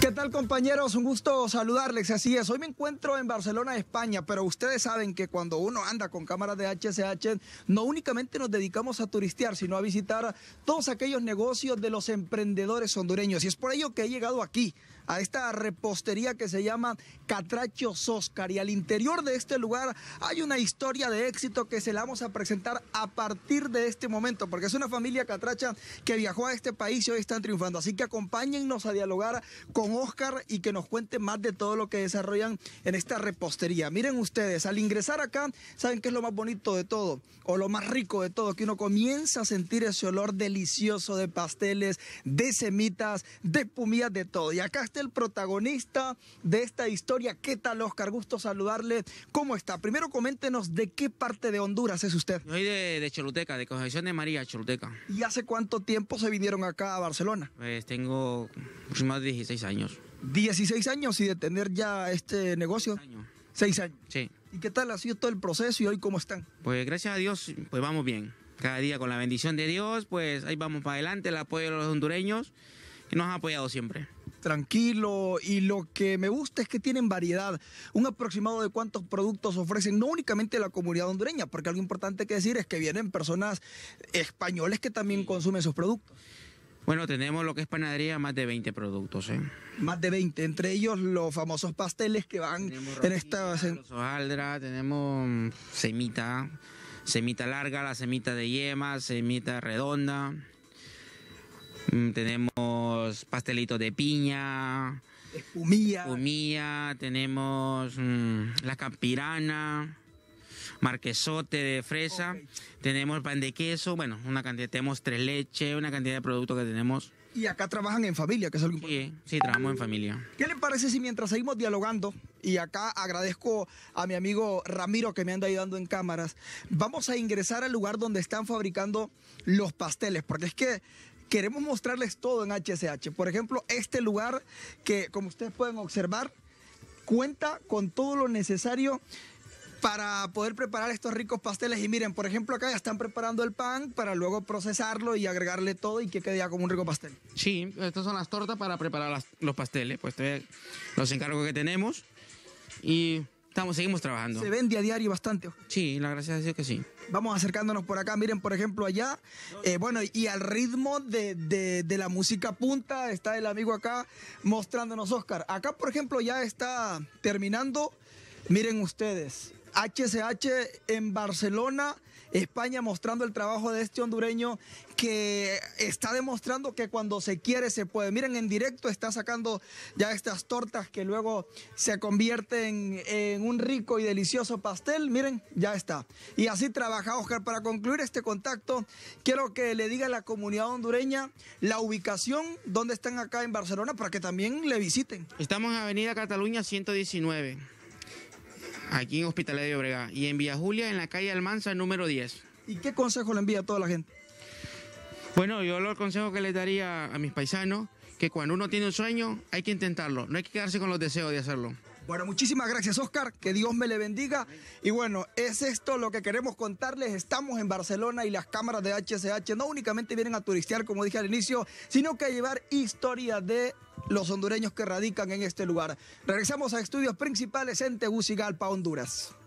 ¿Qué tal compañeros? Un gusto saludarles, así es. Hoy me encuentro en Barcelona, España, pero ustedes saben que cuando uno anda con cámaras de HSH, no únicamente nos dedicamos a turistear, sino a visitar todos aquellos negocios de los emprendedores hondureños. Y es por ello que he llegado aquí, a esta repostería que se llama Catrachos Oscar. Y al interior de este lugar hay una historia de éxito que se la vamos a presentar a partir de este momento, porque es una familia catracha que viajó a este país y hoy están triunfando. Así que acompáñennos a dialogar con Oscar y que nos cuente más de todo lo que desarrollan en esta repostería. Miren ustedes, al ingresar acá, ¿saben qué es lo más bonito de todo? O lo más rico de todo, que uno comienza a sentir ese olor delicioso de pasteles, de semitas, de pumillas, de todo. Y acá este el protagonista de esta historia. ¿Qué tal, Oscar? Gusto saludarle. ¿Cómo está? Primero coméntenos de qué parte de Honduras es usted. Yo soy de, Choluteca, de Concepción de María, Choluteca. ¿Y hace cuánto tiempo se vinieron acá a Barcelona? Pues tengo más de 16 años. 16 años y de tener ya este negocio. 6 Seis años. ¿Y qué tal ha sido todo el proceso y hoy cómo están? Pues gracias a Dios, pues vamos bien. Cada día con la bendición de Dios, pues ahí vamos para adelante, el apoyo de los hondureños, que nos han apoyado siempre tranquilo y lo que me gusta es que tienen variedad, un aproximado de cuántos productos ofrecen, no únicamente la comunidad hondureña, porque algo importante que decir es que vienen personas españoles que también consumen sus productos. Bueno, tenemos lo que es panadería, más de 20 productos. ¿eh? Más de 20, entre ellos los famosos pasteles que van en esta. Los tenemos mm, semita, semita larga, la semita de yema, semita redonda. Mm, tenemos pastelitos de piña, espumilla, tenemos mm, la campirana, marquesote de fresa, tenemos pan de queso, bueno, una cantidad, tenemos tres leches, una cantidad de productos que tenemos. Y acá trabajan en familia, que es algo importante. Sí, sí, trabajamos en familia. ¿Qué le parece si mientras seguimos dialogando, y acá agradezco a mi amigo Ramiro que me anda ayudando en cámaras, vamos a ingresar al lugar donde están fabricando los pasteles, porque es que queremos mostrarles todo en HSH. Por ejemplo, este lugar que, como ustedes pueden observar, cuenta con todo lo necesario para poder preparar estos ricos pasteles. Y miren, por ejemplo, acá ya están preparando el pan para luego procesarlo y agregarle todo y que quede ya como un rico pastel. Sí, estas son las tortas para preparar los pasteles. Pues los encargos que tenemos. Y Estamos, seguimos trabajando. Se vende a diario bastante. Sí, la gracia sido que sí. Vamos acercándonos por acá, miren, por ejemplo, allá. Eh, bueno, y al ritmo de, de, la música punta está el amigo acá mostrándonos Oscar. Acá, por ejemplo, ya está terminando. Miren ustedes, HCH en Barcelona. España mostrando el trabajo de este hondureño que está demostrando que cuando se quiere se puede. Miren, en directo está sacando ya estas tortas que luego se convierten en un rico y delicioso pastel. Miren, ya está. Y así trabaja Oscar. Para concluir este contacto, quiero que le diga a la comunidad hondureña la ubicación donde están acá en Barcelona para que también le visiten. Estamos en Avenida Cataluña 119. Aquí en Hospital de Obrega Y en Villa Julia, en la calle Almanza, número 10. ¿Y qué consejo le envía a toda la gente? Bueno, yo lo consejo que le daría a mis paisanos, que cuando uno tiene un sueño, hay que intentarlo. No hay que quedarse con los deseos de hacerlo. Bueno, muchísimas gracias Oscar, que Dios me le bendiga. Y bueno, es esto lo que queremos contarles. Estamos en Barcelona y las cámaras de HSH no únicamente vienen a turistear, como dije al inicio, sino que a llevar historia de los hondureños que radican en este lugar. Regresamos a estudios principales en Tegucigalpa, Honduras.